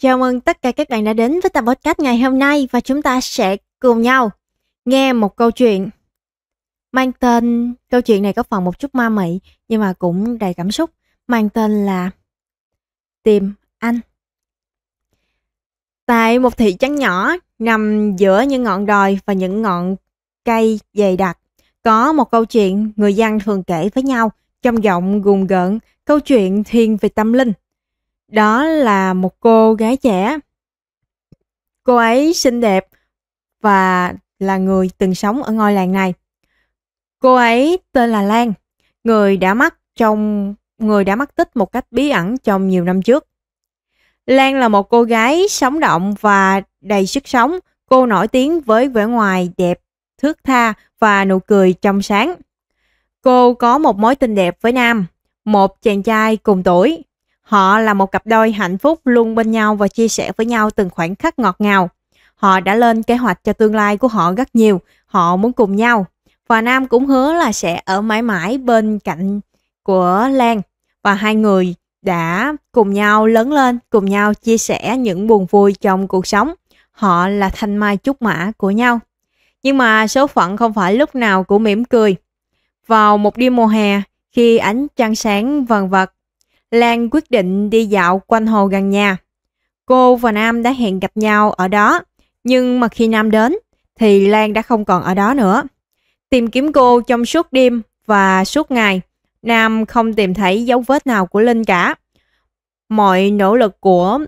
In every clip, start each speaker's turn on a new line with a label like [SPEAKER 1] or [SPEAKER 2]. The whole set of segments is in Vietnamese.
[SPEAKER 1] Chào mừng tất cả các bạn đã đến với tập podcast ngày hôm nay và chúng ta sẽ cùng nhau nghe một câu chuyện mang tên câu chuyện này có phần một chút ma mị nhưng mà cũng đầy cảm xúc mang tên là tìm anh tại một thị trấn nhỏ nằm giữa những ngọn đồi và những ngọn cây dày đặc có một câu chuyện người dân thường kể với nhau trong giọng gùng gợn câu chuyện thiên về tâm linh đó là một cô gái trẻ. Cô ấy xinh đẹp và là người từng sống ở ngôi làng này. Cô ấy tên là Lan, người đã mất trong người đã mất tích một cách bí ẩn trong nhiều năm trước. Lan là một cô gái sống động và đầy sức sống. Cô nổi tiếng với vẻ ngoài đẹp, thước tha và nụ cười trong sáng. Cô có một mối tình đẹp với Nam, một chàng trai cùng tuổi. Họ là một cặp đôi hạnh phúc luôn bên nhau và chia sẻ với nhau từng khoảnh khắc ngọt ngào. Họ đã lên kế hoạch cho tương lai của họ rất nhiều, họ muốn cùng nhau. Và Nam cũng hứa là sẽ ở mãi mãi bên cạnh của Lan và hai người đã cùng nhau lớn lên, cùng nhau chia sẻ những buồn vui trong cuộc sống. Họ là thanh mai trúc mã của nhau. Nhưng mà số phận không phải lúc nào cũng mỉm cười. Vào một đêm mùa hè, khi ánh trăng sáng vần vật Lan quyết định đi dạo quanh hồ gần nhà. Cô và Nam đã hẹn gặp nhau ở đó, nhưng mà khi Nam đến thì Lan đã không còn ở đó nữa. Tìm kiếm cô trong suốt đêm và suốt ngày, Nam không tìm thấy dấu vết nào của Linh cả. Mọi nỗ lực của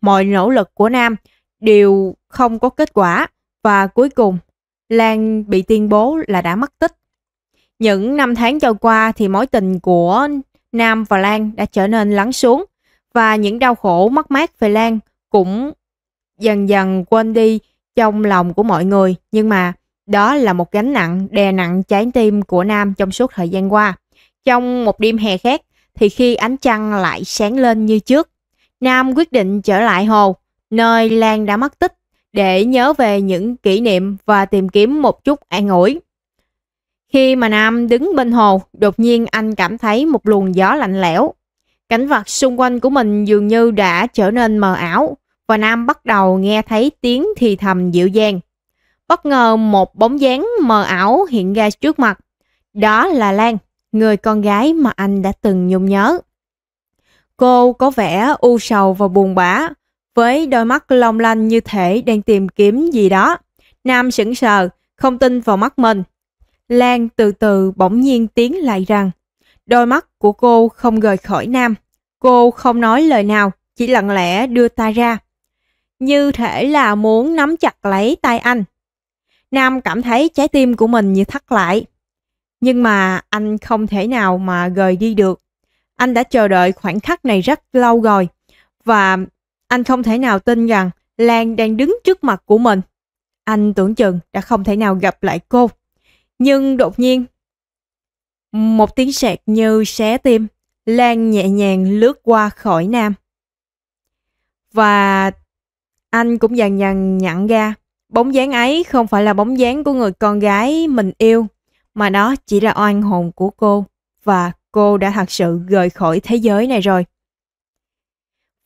[SPEAKER 1] mọi nỗ lực của Nam đều không có kết quả và cuối cùng Lan bị tuyên bố là đã mất tích. Những năm tháng trôi qua thì mối tình của Nam và Lan đã trở nên lắng xuống và những đau khổ mất mát về Lan cũng dần dần quên đi trong lòng của mọi người. Nhưng mà đó là một gánh nặng đè nặng trái tim của Nam trong suốt thời gian qua. Trong một đêm hè khác thì khi ánh trăng lại sáng lên như trước, Nam quyết định trở lại hồ, nơi Lan đã mất tích để nhớ về những kỷ niệm và tìm kiếm một chút an ủi. Khi mà Nam đứng bên hồ, đột nhiên anh cảm thấy một luồng gió lạnh lẽo. Cảnh vật xung quanh của mình dường như đã trở nên mờ ảo và Nam bắt đầu nghe thấy tiếng thì thầm dịu dàng. Bất ngờ một bóng dáng mờ ảo hiện ra trước mặt. Đó là Lan, người con gái mà anh đã từng nhung nhớ. Cô có vẻ u sầu và buồn bã, với đôi mắt long lanh như thể đang tìm kiếm gì đó. Nam sững sờ, không tin vào mắt mình. Lan từ từ bỗng nhiên tiến lại rằng đôi mắt của cô không rời khỏi Nam. Cô không nói lời nào, chỉ lặng lẽ đưa tay ra. Như thể là muốn nắm chặt lấy tay anh. Nam cảm thấy trái tim của mình như thắt lại. Nhưng mà anh không thể nào mà rời đi được. Anh đã chờ đợi khoảnh khắc này rất lâu rồi. Và anh không thể nào tin rằng Lan đang đứng trước mặt của mình. Anh tưởng chừng đã không thể nào gặp lại cô. Nhưng đột nhiên, một tiếng sẹt như xé tim, Lan nhẹ nhàng lướt qua khỏi Nam. Và anh cũng dần dần nhận ra, bóng dáng ấy không phải là bóng dáng của người con gái mình yêu, mà đó chỉ là oan hồn của cô và cô đã thật sự rời khỏi thế giới này rồi.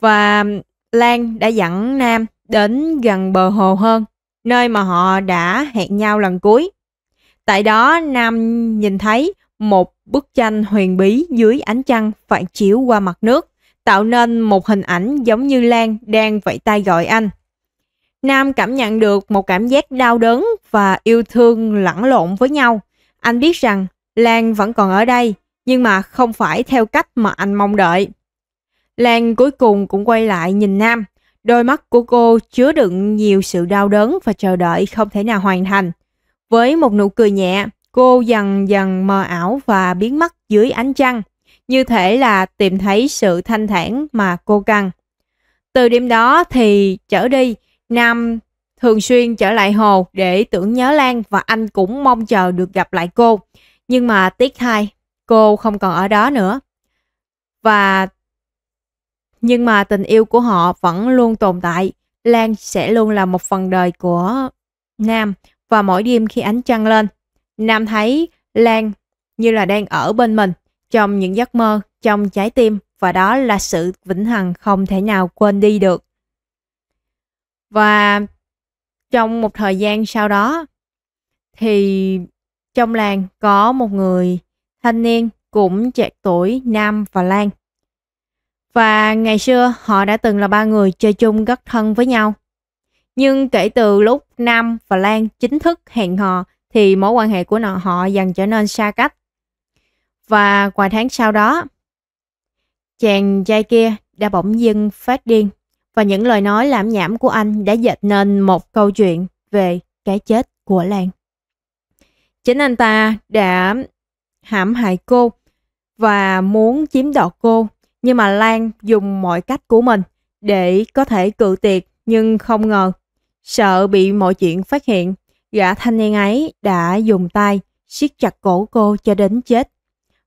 [SPEAKER 1] Và Lan đã dẫn Nam đến gần bờ hồ hơn, nơi mà họ đã hẹn nhau lần cuối. Tại đó, Nam nhìn thấy một bức tranh huyền bí dưới ánh trăng phản chiếu qua mặt nước, tạo nên một hình ảnh giống như Lan đang vẫy tay gọi anh. Nam cảm nhận được một cảm giác đau đớn và yêu thương lẫn lộn với nhau. Anh biết rằng Lan vẫn còn ở đây, nhưng mà không phải theo cách mà anh mong đợi. Lan cuối cùng cũng quay lại nhìn Nam. Đôi mắt của cô chứa đựng nhiều sự đau đớn và chờ đợi không thể nào hoàn thành. Với một nụ cười nhẹ, cô dần dần mờ ảo và biến mất dưới ánh trăng, như thể là tìm thấy sự thanh thản mà cô cần. Từ đêm đó thì trở đi, Nam thường xuyên trở lại hồ để tưởng nhớ Lan và anh cũng mong chờ được gặp lại cô. Nhưng mà tiếc hai, cô không còn ở đó nữa. Và nhưng mà tình yêu của họ vẫn luôn tồn tại. Lan sẽ luôn là một phần đời của Nam và mỗi đêm khi ánh trăng lên, Nam thấy Lan như là đang ở bên mình trong những giấc mơ, trong trái tim và đó là sự vĩnh hằng không thể nào quên đi được. Và trong một thời gian sau đó thì trong làng có một người thanh niên cũng trẻ tuổi Nam và Lan. Và ngày xưa họ đã từng là ba người chơi chung rất thân với nhau. Nhưng kể từ lúc Nam và Lan chính thức hẹn hò thì mối quan hệ của nọ họ dần trở nên xa cách. Và vài tháng sau đó, chàng trai kia đã bỗng dưng phát điên và những lời nói lãm nhảm của anh đã dệt nên một câu chuyện về cái chết của Lan. Chính anh ta đã hãm hại cô và muốn chiếm đoạt cô, nhưng mà Lan dùng mọi cách của mình để có thể cự tuyệt nhưng không ngờ Sợ bị mọi chuyện phát hiện, gã thanh niên ấy đã dùng tay siết chặt cổ cô cho đến chết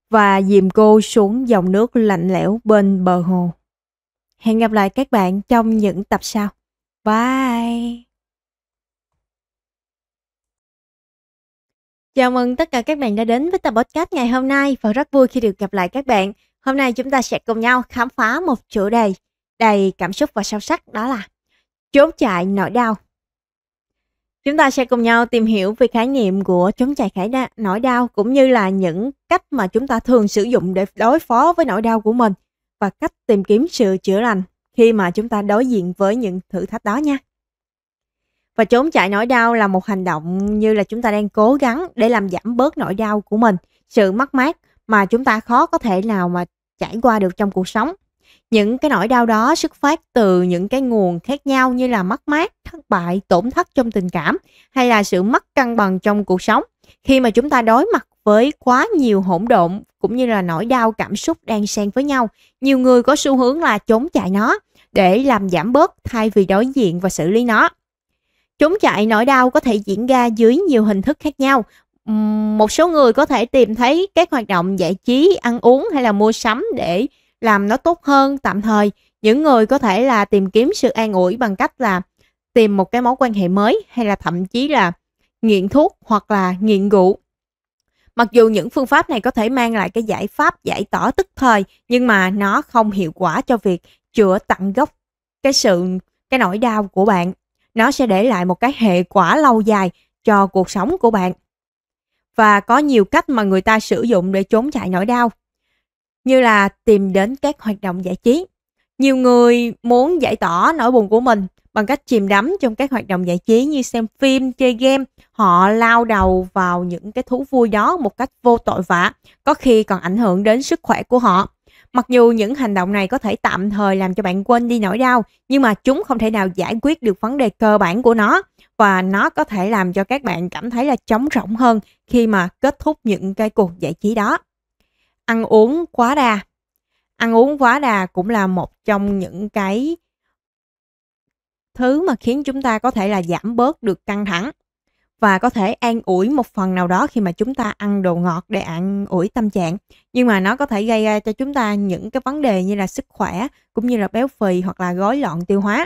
[SPEAKER 1] và dìm cô xuống dòng nước lạnh lẽo bên bờ hồ. Hẹn gặp lại các bạn trong những tập sau. Bye! Chào mừng tất cả các bạn đã đến với tập podcast ngày hôm nay và rất vui khi được gặp lại các bạn. Hôm nay chúng ta sẽ cùng nhau khám phá một chủ đề đầy cảm xúc và sâu sắc đó là Trốn chạy nỗi đau Chúng ta sẽ cùng nhau tìm hiểu về khái niệm của chống chọi khải đa, nỗi đau cũng như là những cách mà chúng ta thường sử dụng để đối phó với nỗi đau của mình và cách tìm kiếm sự chữa lành khi mà chúng ta đối diện với những thử thách đó nha. Và chống chạy nỗi đau là một hành động như là chúng ta đang cố gắng để làm giảm bớt nỗi đau của mình, sự mất mát mà chúng ta khó có thể nào mà trải qua được trong cuộc sống. Những cái nỗi đau đó xuất phát từ những cái nguồn khác nhau như là mất mát, thất bại, tổn thất trong tình cảm hay là sự mất cân bằng trong cuộc sống. Khi mà chúng ta đối mặt với quá nhiều hỗn độn cũng như là nỗi đau cảm xúc đang xen với nhau, nhiều người có xu hướng là trốn chạy nó để làm giảm bớt thay vì đối diện và xử lý nó. Trốn chạy nỗi đau có thể diễn ra dưới nhiều hình thức khác nhau, một số người có thể tìm thấy các hoạt động giải trí, ăn uống hay là mua sắm để làm nó tốt hơn tạm thời những người có thể là tìm kiếm sự an ủi bằng cách là tìm một cái mối quan hệ mới hay là thậm chí là nghiện thuốc hoặc là nghiện rượu mặc dù những phương pháp này có thể mang lại cái giải pháp giải tỏa tức thời nhưng mà nó không hiệu quả cho việc chữa tận gốc cái sự cái nỗi đau của bạn nó sẽ để lại một cái hệ quả lâu dài cho cuộc sống của bạn và có nhiều cách mà người ta sử dụng để trốn chạy nỗi đau như là tìm đến các hoạt động giải trí. Nhiều người muốn giải tỏa nỗi buồn của mình bằng cách chìm đắm trong các hoạt động giải trí như xem phim, chơi game. Họ lao đầu vào những cái thú vui đó một cách vô tội vạ, có khi còn ảnh hưởng đến sức khỏe của họ. Mặc dù những hành động này có thể tạm thời làm cho bạn quên đi nỗi đau, nhưng mà chúng không thể nào giải quyết được vấn đề cơ bản của nó và nó có thể làm cho các bạn cảm thấy là trống rỗng hơn khi mà kết thúc những cái cuộc giải trí đó ăn uống quá đà ăn uống quá đà cũng là một trong những cái thứ mà khiến chúng ta có thể là giảm bớt được căng thẳng và có thể an ủi một phần nào đó khi mà chúng ta ăn đồ ngọt để an ủi tâm trạng nhưng mà nó có thể gây ra cho chúng ta những cái vấn đề như là sức khỏe cũng như là béo phì hoặc là gói loạn tiêu hóa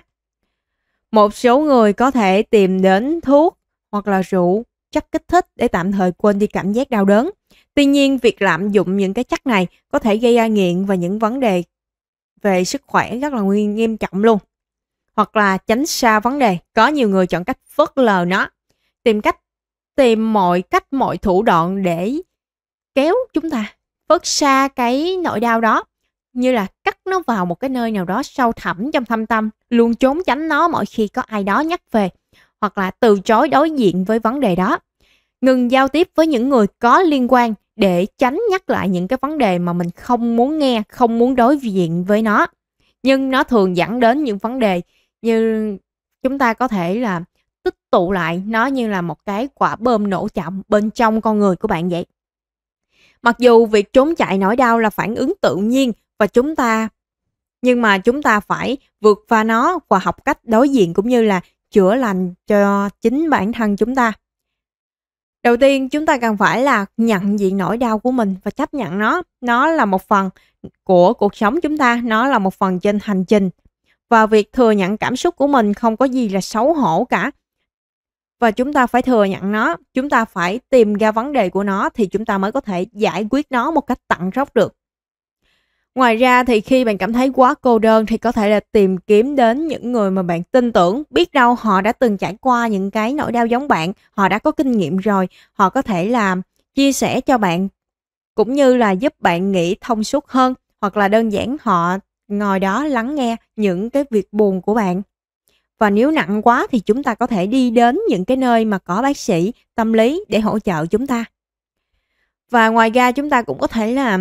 [SPEAKER 1] một số người có thể tìm đến thuốc hoặc là rượu chất kích thích để tạm thời quên đi cảm giác đau đớn Tuy nhiên, việc lạm dụng những cái chất này có thể gây ra nghiện và những vấn đề về sức khỏe rất là nguy nghiêm trọng luôn. Hoặc là tránh xa vấn đề. Có nhiều người chọn cách phớt lờ nó, tìm cách tìm mọi cách mọi thủ đoạn để kéo chúng ta vớt xa cái nỗi đau đó như là cắt nó vào một cái nơi nào đó sâu thẳm trong thâm tâm luôn trốn tránh nó mỗi khi có ai đó nhắc về hoặc là từ chối đối diện với vấn đề đó ngừng giao tiếp với những người có liên quan để tránh nhắc lại những cái vấn đề mà mình không muốn nghe, không muốn đối diện với nó. Nhưng nó thường dẫn đến những vấn đề như chúng ta có thể là tích tụ lại nó như là một cái quả bơm nổ chậm bên trong con người của bạn vậy. Mặc dù việc trốn chạy nỗi đau là phản ứng tự nhiên và chúng ta nhưng mà chúng ta phải vượt qua nó và học cách đối diện cũng như là chữa lành cho chính bản thân chúng ta. Đầu tiên chúng ta cần phải là nhận diện nỗi đau của mình và chấp nhận nó. Nó là một phần của cuộc sống chúng ta, nó là một phần trên hành trình. Và việc thừa nhận cảm xúc của mình không có gì là xấu hổ cả. Và chúng ta phải thừa nhận nó, chúng ta phải tìm ra vấn đề của nó thì chúng ta mới có thể giải quyết nó một cách tận gốc được. Ngoài ra thì khi bạn cảm thấy quá cô đơn thì có thể là tìm kiếm đến những người mà bạn tin tưởng, biết đâu họ đã từng trải qua những cái nỗi đau giống bạn, họ đã có kinh nghiệm rồi, họ có thể là chia sẻ cho bạn cũng như là giúp bạn nghĩ thông suốt hơn hoặc là đơn giản họ ngồi đó lắng nghe những cái việc buồn của bạn. Và nếu nặng quá thì chúng ta có thể đi đến những cái nơi mà có bác sĩ tâm lý để hỗ trợ chúng ta. Và ngoài ra chúng ta cũng có thể là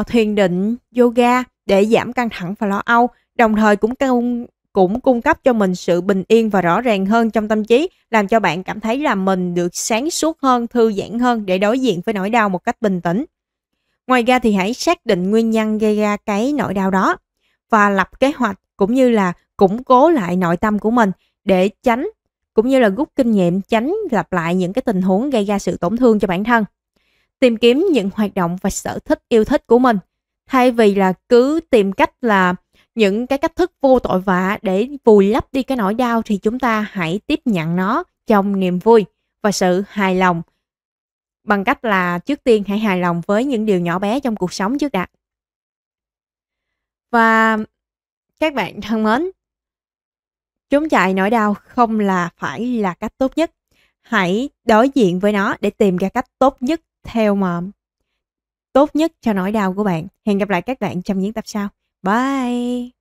[SPEAKER 1] uh, thiền định, yoga để giảm căng thẳng và lo âu, đồng thời cũng cung cũng cung cấp cho mình sự bình yên và rõ ràng hơn trong tâm trí, làm cho bạn cảm thấy là mình được sáng suốt hơn, thư giãn hơn để đối diện với nỗi đau một cách bình tĩnh. Ngoài ra thì hãy xác định nguyên nhân gây ra cái nỗi đau đó và lập kế hoạch cũng như là củng cố lại nội tâm của mình để tránh cũng như là rút kinh nghiệm tránh lặp lại những cái tình huống gây ra sự tổn thương cho bản thân tìm kiếm những hoạt động và sở thích yêu thích của mình thay vì là cứ tìm cách là những cái cách thức vô tội vạ để vùi lấp đi cái nỗi đau thì chúng ta hãy tiếp nhận nó trong niềm vui và sự hài lòng bằng cách là trước tiên hãy hài lòng với những điều nhỏ bé trong cuộc sống trước đã và các bạn thân mến chống chạy nỗi đau không là phải là cách tốt nhất hãy đối diện với nó để tìm ra cách tốt nhất theo mà tốt nhất cho nỗi đau của bạn. Hẹn gặp lại các bạn trong những tập sau. Bye!